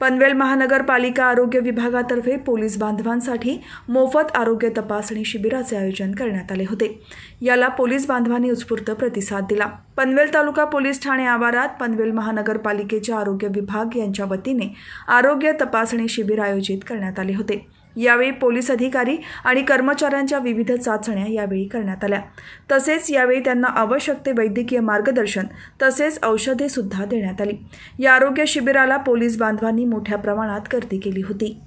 पनवेल महानगरपालिका आरोग्य विभागातर्फे पोलीस बांधवांसाठी मोफत आरोग्य तपासणी शिबिराचे आयोजन करण्यात आले होते याला पोलीस बांधवांनी उत्स्फूर्त प्रतिसाद दिला पनवेल तालुका पोलीस ठाणे आवारात पनवेल महानगरपालिकेच्या आरोग्य विभाग यांच्या वतीने आरोग्य तपासणी शिबिर आयोजित करण्यात आले होते यावेळी पोलीस अधिकारी आणि कर्मचाऱ्यांच्या विविध चाचण्या यावेळी करण्यात आल्या तसेच यावेळी त्यांना आवश्यक ते वैद्यकीय मार्गदर्शन तसेच औषधेसुद्धा देण्यात आली या आरोग्य शिबिराला पोलीस बांधवांनी मोठ्या प्रमाणात गर्दी केली होती